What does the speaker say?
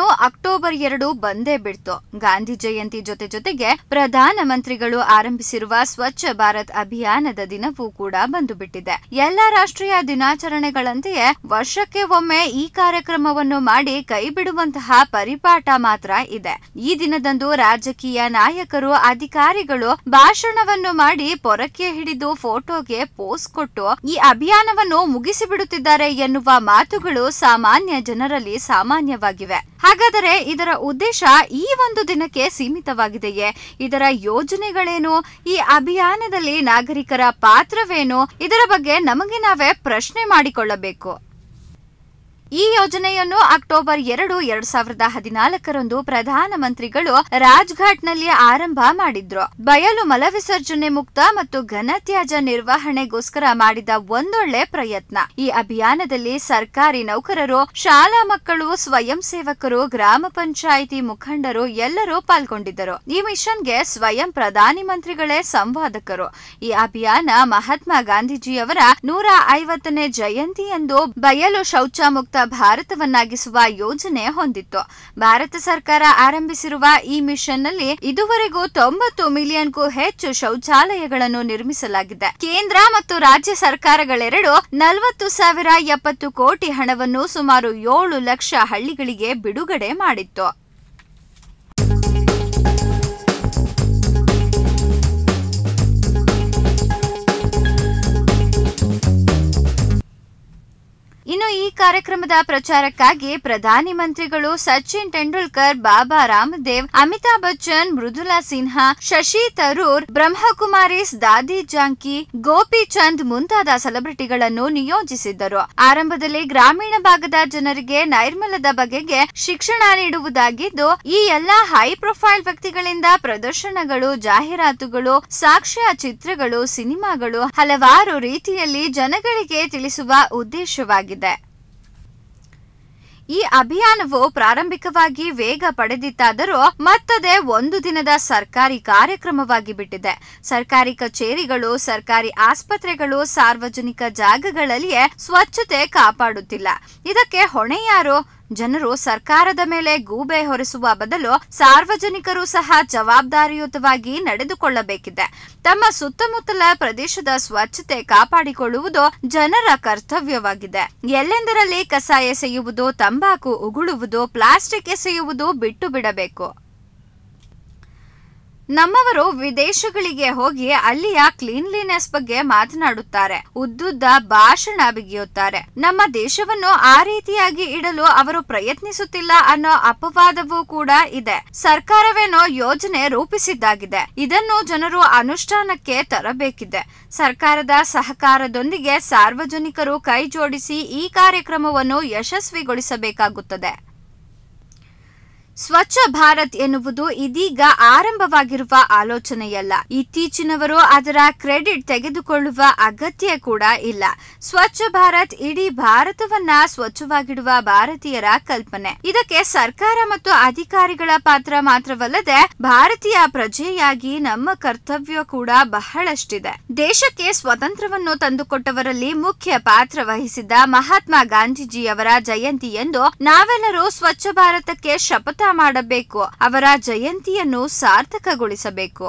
నేను ಅಕ್ಟೋಬರ್ ಎರಡು ಬಂದೇ ಬಿಡ್ತು ಗಾಂಧಿ ಜಯಂತಿ ಜೊತೆ ಜೊತೆಗೆ ಪ್ರಧಾನ ಮಂತ್ರಿಗಳು ಆರಂಭಿಸಿರುವ ಸ್ವಚ್ಛ ಭಾರತ್ ಅಭಿಯಾನದ ದಿನವೂ ಕೂಡ ಬಂದು ಬಿಟ್ಟಿದೆ ಎಲ್ಲ ರಾಷ್ಟ್ರೀಯ ದಿನಾಚರಣೆಗಳಂತೆಯೇ ವರ್ಷಕ್ಕೆ ಒಮ್ಮೆ ಈ ಕಾರ್ಯಕ್ರಮವನ್ನು ಮಾಡಿ ಕೈ ಬಿಡುವಂತಹ ಪರಿಪಾಠ ಮಾತ್ರ ಇದೆ ಈ ದಿನದಂದು ರಾಜಕೀಯ ನಾಯಕರು ಅಧಿಕಾರಿಗಳು ಭಾಷಣವನ್ನು ಮಾಡಿ ಪೊರಕೆ ಹಿಡಿದು ಫೋಟೋಗೆ ಪೋಸ್ ಕೊಟ್ಟು ಈ ಅಭಿಯಾನವನ್ನು ಮುಗಿಸಿಬಿಡುತ್ತಿದ್ದಾರೆ ಎನ್ನುವ ಮಾತುಗಳು ಸಾಮಾನ್ಯ ಜನರಲ್ಲಿ ಸಾಮಾನ್ಯವಾಗಿವೆ ಹಾಗಾದರೆ ಇದರ ಉದ್ದೇಶ ಈ ಒಂದು ದಿನಕ್ಕೆ ಸೀಮಿತವಾಗಿದೆಯೇ ಇದರ ಯೋಜನೆಗಳೇನು ಈ ಅಭಿಯಾನದಲ್ಲಿ ನಾಗರಿಕರ ಪಾತ್ರವೇನು ಇದರ ಬಗ್ಗೆ ನಮಗೆ ನಾವೇ ಪ್ರಶ್ನೆ ಮಾಡಿಕೊಳ್ಳಬೇಕು ಈ ಯೋಜನೆಯನ್ನು ಅಕ್ಟೋಬರ್ ಎರಡು ಎರಡ್ ಸಾವಿರದ ಹದಿನಾಲ್ಕರಂದು ಪ್ರಧಾನಮಂತ್ರಿಗಳು ರಾಜ್ಘಾಟ್ನಲ್ಲಿ ಆರಂಭ ಮಾಡಿದ್ರು ಬಯಲು ಮಲವಿಸರ್ಜನೆ ಮುಕ್ತ ಮತ್ತು ಘನತ್ಯಾಜ್ಯ ನಿರ್ವಹಣೆಗೋಸ್ಕರ ಮಾಡಿದ ಒಂದೊಳ್ಳೆ ಪ್ರಯತ್ನ ಈ ಅಭಿಯಾನದಲ್ಲಿ ಸರ್ಕಾರಿ ನೌಕರರು ಶಾಲಾ ಮಕ್ಕಳು ಸ್ವಯಂ ಸೇವಕರು ಗ್ರಾಮ ಪಂಚಾಯಿತಿ ಮುಖಂಡರು ಎಲ್ಲರೂ ಪಾಲ್ಗೊಂಡಿದ್ದರು ಈ ಮಿಷನ್ಗೆ ಸ್ವಯಂ ಪ್ರಧಾನಿ ಮಂತ್ರಿಗಳೇ ಸಂವಾದಕರು ಈ ಅಭಿಯಾನ ಮಹಾತ್ಮ ಗಾಂಧೀಜಿಯವರ ನೂರ ಐವತ್ತನೇ ಜಯಂತಿ ಎಂದು ಬಯಲು ಶೌಚ ಮುಕ್ತ ಭಾರತವನ್ನಾಗಿಸುವ ಯೋಜನೆ ಹೊಂದಿತ್ತು ಭಾರತ ಸರ್ಕಾರ ಆರಂಭಿಸಿರುವ ಈ ಮಿಷನ್ನಲ್ಲಿ ಇದುವರೆಗೂ ತೊಂಬತ್ತು ಮಿಲಿಯನ್ಗೂ ಹೆಚ್ಚು ಶೌಚಾಲಯಗಳನ್ನು ನಿರ್ಮಿಸಲಾಗಿದೆ ಕೇಂದ್ರ ಮತ್ತು ರಾಜ್ಯ ಸರ್ಕಾರಗಳೆರಡು ನಲವತ್ತು ಸಾವಿರ ಎಪ್ಪತ್ತು ಕೋಟಿ ಹಣವನ್ನು ಸುಮಾರು ಏಳು ಲಕ್ಷ ಹಳ್ಳಿಗಳಿಗೆ ಬಿಡುಗಡೆ ಮಾಡಿತ್ತು ಕಾರ್ಯಕ್ರಮದ ಪ್ರಚಾರಕ್ಕಾಗಿ ಪ್ರಧಾನಿ ಮಂತ್ರಿಗಳು ಸಚಿನ್ ತೆಂಡೂಲ್ಕರ್ ಬಾಬಾ ರಾಮದೇವ್ ಅಮಿತಾಬ್ ಬಚ್ಚನ್ ಮೃದುಲಾ ಸಿನ್ಹಾ ಶಶಿ ತರೂರ್ ಬ್ರಹ್ಮಕುಮಾರಿಸ್ ದಾದಿ ಜಾಂಕಿ ಗೋಪಿಚಂದ್ ಮುಂತಾದ ಸೆಲೆಬ್ರಿಟಿಗಳನ್ನು ನಿಯೋಜಿಸಿದ್ದರು ಆರಂಭದಲ್ಲಿ ಗ್ರಾಮೀಣ ಭಾಗದ ಜನರಿಗೆ ನೈರ್ಮಲ್ಯದ ಬಗೆಗೆ ಶಿಕ್ಷಣ ನೀಡುವುದಾಗಿದ್ದು ಈ ಎಲ್ಲಾ ಹೈ ಪ್ರೊಫೈಲ್ ವ್ಯಕ್ತಿಗಳಿಂದ ಪ್ರದರ್ಶನಗಳು ಜಾಹೀರಾತುಗಳು ಸಾಕ್ಷ್ಯ ಚಿತ್ರಗಳು ಸಿನಿಮಾಗಳು ಹಲವಾರು ರೀತಿಯಲ್ಲಿ ಜನಗಳಿಗೆ ತಿಳಿಸುವ ಉದ್ದೇಶವಾಗಿದೆ ಈ ಅಭಿಯಾನವು ಪ್ರಾರಂಭಿಕವಾಗಿ ವೇಗ ಪಡೆದಿತ್ತಾದರೂ ಮತ್ತದೇ ಒಂದು ದಿನದ ಸರ್ಕಾರಿ ಕಾರ್ಯಕ್ರಮವಾಗಿ ಬಿಟ್ಟಿದೆ ಸರ್ಕಾರಿ ಕಚೇರಿಗಳು ಸರ್ಕಾರಿ ಆಸ್ಪತ್ರೆಗಳು ಸಾರ್ವಜನಿಕ ಜಾಗಗಳಲ್ಲಿಯೇ ಸ್ವಚ್ಛತೆ ಕಾಪಾಡುತ್ತಿಲ್ಲ ಇದಕ್ಕೆ ಹೊಣೆ ಯಾರು ಜನರು ಸರ್ಕಾರದ ಮೇಲೆ ಗೂಬೆ ಹೊರಿಸುವ ಬದಲು ಸಾರ್ವಜನಿಕರು ಸಹ ಜವಾಬ್ದಾರಿಯುತವಾಗಿ ನಡೆದುಕೊಳ್ಳಬೇಕಿದೆ ತಮ್ಮ ಸುತ್ತಮುತ್ತಲ ಪ್ರದೇಶದ ಸ್ವಚ್ಛತೆ ಕಾಪಾಡಿಕೊಳ್ಳುವುದು ಜನರ ಕರ್ತವ್ಯವಾಗಿದೆ ಎಲ್ಲೆಂದರಲ್ಲಿ ಕಸ ಎಸೆಯುವುದು ತಂಬಾಕು ಉಗುಳುವುದು ಪ್ಲಾಸ್ಟಿಕ್ ಎಸೆಯುವುದು ಬಿಟ್ಟು ಬಿಡಬೇಕು ನಮ್ಮವರು ವಿದೇಶಗಳಿಗೆ ಹೋಗಿ ಅಲ್ಲಿಯ ಕ್ಲೀನ್ಲಿನೆಸ್ ಬಗ್ಗೆ ಮಾತನಾಡುತ್ತಾರೆ ಉದ್ದುದ್ದ ಭಾಷಣ ಬಿಗಿಯುತ್ತಾರೆ ನಮ್ಮ ದೇಶವನ್ನು ಆ ರೀತಿಯಾಗಿ ಇಡಲು ಅವರು ಪ್ರಯತ್ನಿಸುತ್ತಿಲ್ಲ ಅನ್ನೋ ಅಪವಾದವೂ ಕೂಡ ಇದೆ ಸರ್ಕಾರವೇನೋ ಯೋಜನೆ ರೂಪಿಸಿದ್ದಾಗಿದೆ ಇದನ್ನು ಜನರು ಅನುಷ್ಠಾನಕ್ಕೆ ತರಬೇಕಿದೆ ಸರ್ಕಾರದ ಸಹಕಾರದೊಂದಿಗೆ ಸಾರ್ವಜನಿಕರು ಕೈ ಜೋಡಿಸಿ ಈ ಕಾರ್ಯಕ್ರಮವನ್ನು ಯಶಸ್ವಿಗೊಳಿಸಬೇಕಾಗುತ್ತದೆ ಸ್ವಚ್ಛ ಭಾರತ್ ಎನ್ನುವುದು ಇದೀಗ ಆರಂಭವಾಗಿರುವ ಆಲೋಚನೆಯಲ್ಲ ಇತ್ತೀಚಿನವರು ಅದರ ಕ್ರೆಡಿಟ್ ತೆಗೆದುಕೊಳ್ಳುವ ಅಗತ್ಯ ಕೂಡ ಇಲ್ಲ ಸ್ವಚ್ಛ ಭಾರತ್ ಇಡೀ ಭಾರತವನ್ನ ಸ್ವಚ್ಛವಾಗಿಡುವ ಭಾರತೀಯರ ಕಲ್ಪನೆ ಇದಕ್ಕೆ ಸರ್ಕಾರ ಮತ್ತು ಅಧಿಕಾರಿಗಳ ಪಾತ್ರ ಮಾತ್ರವಲ್ಲದೆ ಭಾರತೀಯ ಪ್ರಜೆಯಾಗಿ ನಮ್ಮ ಕರ್ತವ್ಯ ಕೂಡ ಬಹಳಷ್ಟಿದೆ ದೇಶಕ್ಕೆ ಸ್ವತಂತ್ರವನ್ನು ತಂದುಕೊಟ್ಟವರಲ್ಲಿ ಮುಖ್ಯ ಪಾತ್ರ ವಹಿಸಿದ್ದ ಮಹಾತ್ಮ ಗಾಂಧೀಜಿಯವರ ಜಯಂತಿ ಎಂದು ನಾವೆಲ್ಲರೂ ಸ್ವಚ್ಛ ಭಾರತಕ್ಕೆ ಶಪಥ ಮಾಡಬೇಕು ಅವರ ಜಯಂತಿಯನ್ನು ಸಾರ್ಥಕಗೊಳಿಸಬೇಕು